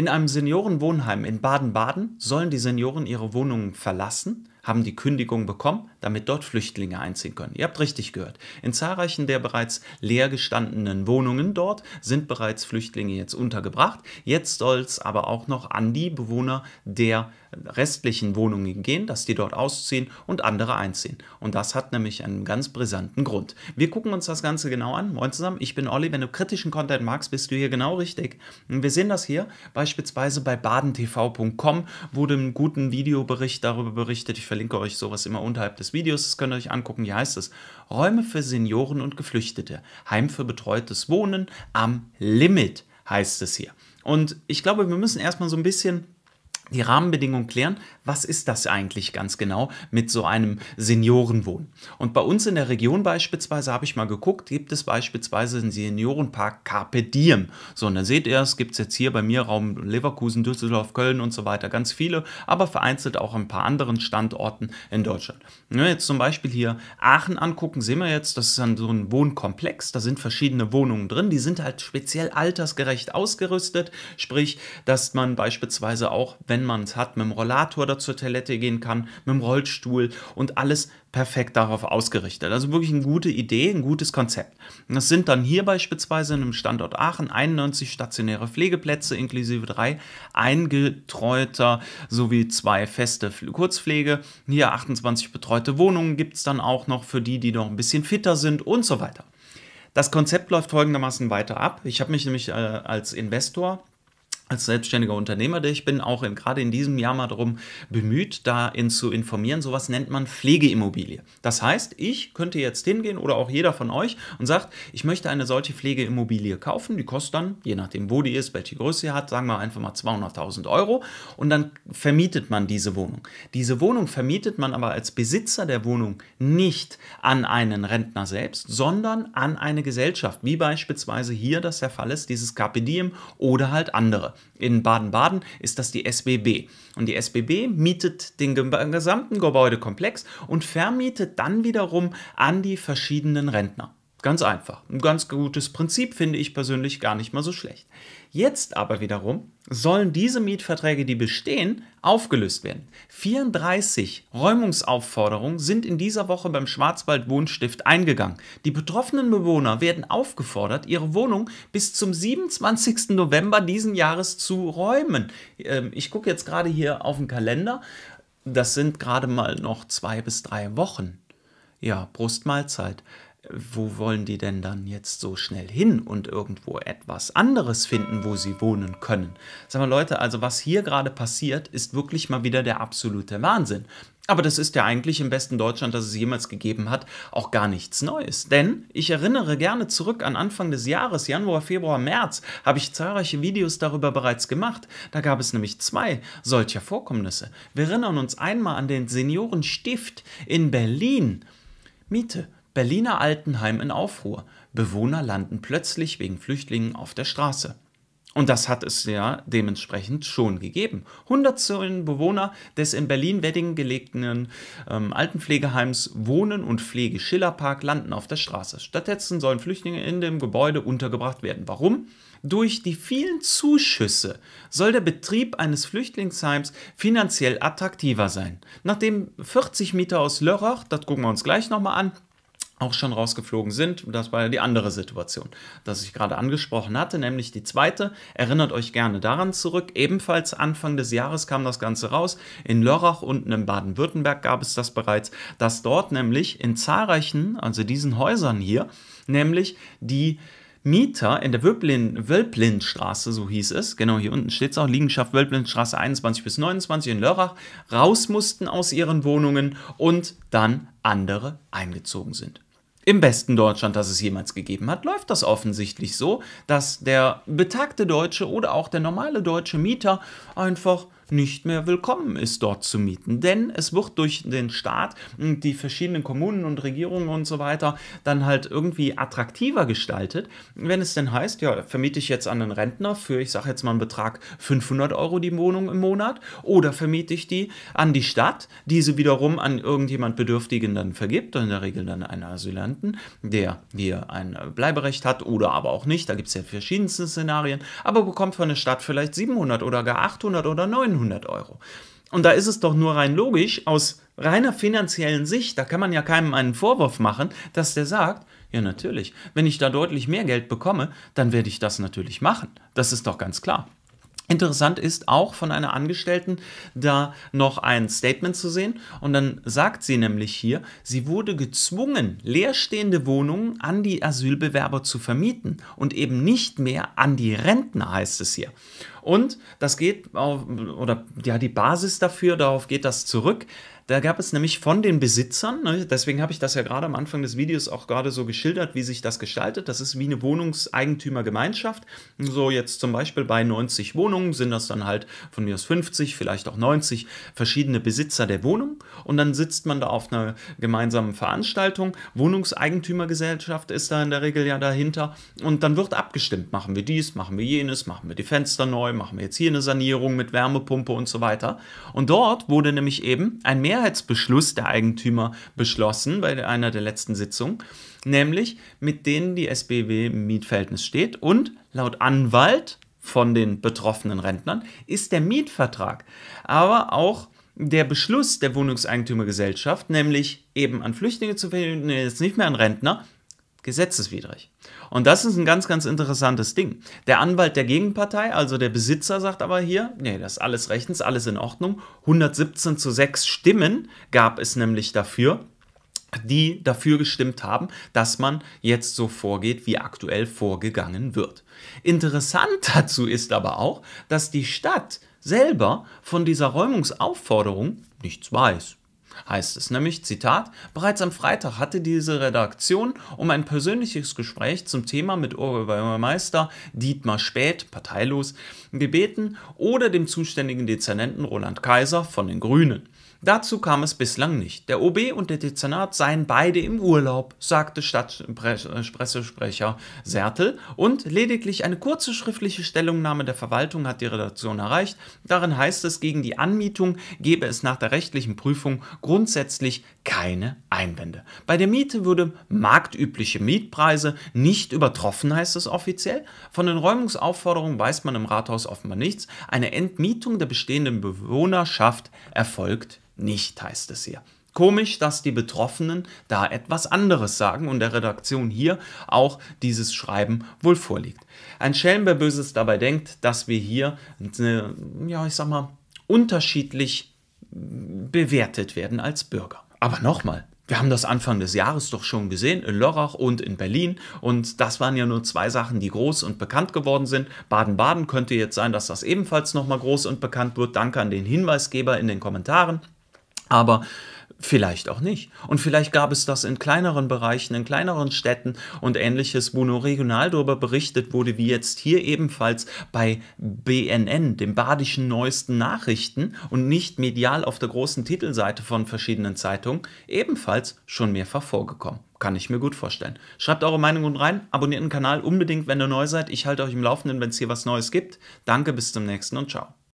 In einem Seniorenwohnheim in Baden-Baden sollen die Senioren ihre Wohnungen verlassen haben die Kündigung bekommen, damit dort Flüchtlinge einziehen können. Ihr habt richtig gehört. In zahlreichen der bereits leer gestandenen Wohnungen dort sind bereits Flüchtlinge jetzt untergebracht. Jetzt soll es aber auch noch an die Bewohner der restlichen Wohnungen gehen, dass die dort ausziehen und andere einziehen. Und das hat nämlich einen ganz brisanten Grund. Wir gucken uns das Ganze genau an. Moin zusammen, ich bin Olli. Wenn du kritischen Content magst, bist du hier genau richtig. wir sehen das hier beispielsweise bei badentv.com, wurde ein guten Videobericht darüber berichtet. Ich verlinke euch sowas immer unterhalb des Videos, das könnt ihr euch angucken. Hier heißt es Räume für Senioren und Geflüchtete, Heim für betreutes Wohnen am Limit heißt es hier. Und ich glaube, wir müssen erstmal so ein bisschen die Rahmenbedingungen klären, was ist das eigentlich ganz genau mit so einem Seniorenwohn. Und bei uns in der Region beispielsweise, habe ich mal geguckt, gibt es beispielsweise einen Seniorenpark Carpe Diem. So, und dann seht ihr, es gibt es jetzt hier bei mir Raum Leverkusen, Düsseldorf, Köln und so weiter ganz viele, aber vereinzelt auch ein paar anderen Standorten in Deutschland. Wenn wir jetzt zum Beispiel hier Aachen angucken, sehen wir jetzt, das ist dann so ein Wohnkomplex, da sind verschiedene Wohnungen drin, die sind halt speziell altersgerecht ausgerüstet, sprich, dass man beispielsweise auch, wenn wenn man es hat, mit dem Rollator da zur Toilette gehen kann, mit dem Rollstuhl und alles perfekt darauf ausgerichtet. Also wirklich eine gute Idee, ein gutes Konzept. das sind dann hier beispielsweise in einem Standort Aachen 91 stationäre Pflegeplätze inklusive drei eingetreuter sowie zwei feste Kurzpflege. Hier 28 betreute Wohnungen gibt es dann auch noch für die, die noch ein bisschen fitter sind und so weiter. Das Konzept läuft folgendermaßen weiter ab. Ich habe mich nämlich äh, als Investor als selbstständiger Unternehmer, der ich bin, auch in, gerade in diesem Jahr mal darum bemüht, da in, zu informieren. Sowas nennt man Pflegeimmobilie. Das heißt, ich könnte jetzt hingehen oder auch jeder von euch und sagt, ich möchte eine solche Pflegeimmobilie kaufen. Die kostet dann, je nachdem, wo die ist, welche Größe sie hat, sagen wir einfach mal 200.000 Euro. Und dann vermietet man diese Wohnung. Diese Wohnung vermietet man aber als Besitzer der Wohnung nicht an einen Rentner selbst, sondern an eine Gesellschaft, wie beispielsweise hier das der Fall ist, dieses Carpe Diem oder halt andere in Baden-Baden ist das die SBB. Und die SBB mietet den äh, gesamten Gebäudekomplex und vermietet dann wiederum an die verschiedenen Rentner. Ganz einfach. Ein ganz gutes Prinzip finde ich persönlich gar nicht mal so schlecht. Jetzt aber wiederum sollen diese Mietverträge, die bestehen, aufgelöst werden. 34 Räumungsaufforderungen sind in dieser Woche beim Schwarzwald Wohnstift eingegangen. Die betroffenen Bewohner werden aufgefordert, ihre Wohnung bis zum 27. November diesen Jahres zu räumen. Ähm, ich gucke jetzt gerade hier auf den Kalender. Das sind gerade mal noch zwei bis drei Wochen. Ja, Brustmahlzeit wo wollen die denn dann jetzt so schnell hin und irgendwo etwas anderes finden, wo sie wohnen können? Sag mal Leute, also was hier gerade passiert, ist wirklich mal wieder der absolute Wahnsinn. Aber das ist ja eigentlich im besten Deutschland, das es jemals gegeben hat, auch gar nichts Neues. Denn ich erinnere gerne zurück an Anfang des Jahres, Januar, Februar, März, habe ich zahlreiche Videos darüber bereits gemacht. Da gab es nämlich zwei solcher Vorkommnisse. Wir erinnern uns einmal an den Seniorenstift in Berlin. Miete Berliner Altenheim in Aufruhr. Bewohner landen plötzlich wegen Flüchtlingen auf der Straße. Und das hat es ja dementsprechend schon gegeben. 110 Bewohner des in Berlin-Wedding gelegenen ähm, Altenpflegeheims Wohnen und Pflege Schillerpark landen auf der Straße. Stattdessen sollen Flüchtlinge in dem Gebäude untergebracht werden. Warum? Durch die vielen Zuschüsse soll der Betrieb eines Flüchtlingsheims finanziell attraktiver sein. Nachdem 40 Mieter aus Lörrach, das gucken wir uns gleich nochmal an, auch schon rausgeflogen sind. Das war ja die andere Situation, das ich gerade angesprochen hatte, nämlich die zweite. Erinnert euch gerne daran zurück. Ebenfalls Anfang des Jahres kam das Ganze raus. In Lörrach unten in Baden-Württemberg gab es das bereits, dass dort nämlich in zahlreichen, also diesen Häusern hier, nämlich die Mieter in der Wölblindstraße, so hieß es, genau hier unten steht es auch, Liegenschaft Wölblindstraße 21 bis 29 in Lörrach, raus mussten aus ihren Wohnungen und dann andere eingezogen sind im besten Deutschland, das es jemals gegeben hat, läuft das offensichtlich so, dass der betagte Deutsche oder auch der normale deutsche Mieter einfach nicht mehr willkommen ist, dort zu mieten. Denn es wird durch den Staat und die verschiedenen Kommunen und Regierungen und so weiter dann halt irgendwie attraktiver gestaltet, wenn es denn heißt, ja, vermiete ich jetzt an einen Rentner für, ich sage jetzt mal einen Betrag 500 Euro die Wohnung im Monat oder vermiete ich die an die Stadt, diese wiederum an irgendjemand Bedürftigen dann vergibt, in der Regel dann einen Asylanten, der hier ein Bleiberecht hat oder aber auch nicht, da gibt es ja verschiedenste Szenarien, aber bekommt von der Stadt vielleicht 700 oder gar 800 oder 900 900 Euro. Und da ist es doch nur rein logisch, aus reiner finanziellen Sicht, da kann man ja keinem einen Vorwurf machen, dass der sagt, ja natürlich, wenn ich da deutlich mehr Geld bekomme, dann werde ich das natürlich machen. Das ist doch ganz klar. Interessant ist auch von einer Angestellten da noch ein Statement zu sehen. Und dann sagt sie nämlich hier, sie wurde gezwungen, leerstehende Wohnungen an die Asylbewerber zu vermieten und eben nicht mehr an die Rentner, heißt es hier. Und das geht auf, oder ja, die Basis dafür, darauf geht das zurück, da gab es nämlich von den Besitzern, ne, deswegen habe ich das ja gerade am Anfang des Videos auch gerade so geschildert, wie sich das gestaltet. Das ist wie eine Wohnungseigentümergemeinschaft. So jetzt zum Beispiel bei 90 Wohnungen sind das dann halt von mir aus 50, vielleicht auch 90 verschiedene Besitzer der Wohnung. Und dann sitzt man da auf einer gemeinsamen Veranstaltung. Wohnungseigentümergesellschaft ist da in der Regel ja dahinter. Und dann wird abgestimmt. Machen wir dies, machen wir jenes, machen wir die Fenster neu, machen wir jetzt hier eine Sanierung mit Wärmepumpe und so weiter. Und dort wurde nämlich eben ein Mehr Mehrheitsbeschluss der Eigentümer beschlossen bei einer der letzten Sitzungen, nämlich mit denen die SBW im Mietverhältnis steht. Und laut Anwalt von den betroffenen Rentnern ist der Mietvertrag, aber auch der Beschluss der Wohnungseigentümergesellschaft, nämlich eben an Flüchtlinge zu verhindern, jetzt nicht mehr an Rentner, gesetzeswidrig. Und das ist ein ganz, ganz interessantes Ding. Der Anwalt der Gegenpartei, also der Besitzer, sagt aber hier, nee, das ist alles rechtens, alles in Ordnung. 117 zu 6 Stimmen gab es nämlich dafür, die dafür gestimmt haben, dass man jetzt so vorgeht, wie aktuell vorgegangen wird. Interessant dazu ist aber auch, dass die Stadt selber von dieser Räumungsaufforderung nichts weiß heißt es nämlich, Zitat, bereits am Freitag hatte diese Redaktion um ein persönliches Gespräch zum Thema mit Oberbürgermeister Dietmar Späth, parteilos, gebeten oder dem zuständigen Dezernenten Roland Kaiser von den Grünen. Dazu kam es bislang nicht. Der OB und der Dezernat seien beide im Urlaub, sagte Stadtpressesprecher äh, Sertel und lediglich eine kurze schriftliche Stellungnahme der Verwaltung hat die Redaktion erreicht. Darin heißt es, gegen die Anmietung gebe es nach der rechtlichen Prüfung grundsätzlich keine Einwände. Bei der Miete würde marktübliche Mietpreise nicht übertroffen, heißt es offiziell. Von den Räumungsaufforderungen weiß man im Rathaus offenbar nichts. Eine Entmietung der bestehenden Bewohnerschaft erfolgt nicht, heißt es hier. Komisch, dass die Betroffenen da etwas anderes sagen und der Redaktion hier auch dieses Schreiben wohl vorliegt. Ein Schelm, wer Böses dabei denkt, dass wir hier, ja, ich sag mal, unterschiedlich bewertet werden als Bürger. Aber nochmal, wir haben das Anfang des Jahres doch schon gesehen, in Lörrach und in Berlin. Und das waren ja nur zwei Sachen, die groß und bekannt geworden sind. Baden-Baden könnte jetzt sein, dass das ebenfalls nochmal groß und bekannt wird. Danke an den Hinweisgeber in den Kommentaren. Aber Vielleicht auch nicht. Und vielleicht gab es das in kleineren Bereichen, in kleineren Städten und ähnliches, wo nur regional darüber berichtet wurde, wie jetzt hier ebenfalls bei BNN, dem badischen neuesten Nachrichten und nicht medial auf der großen Titelseite von verschiedenen Zeitungen, ebenfalls schon mehrfach vorgekommen. Kann ich mir gut vorstellen. Schreibt eure Meinungen rein, abonniert den Kanal unbedingt, wenn ihr neu seid. Ich halte euch im Laufenden, wenn es hier was Neues gibt. Danke, bis zum nächsten und ciao.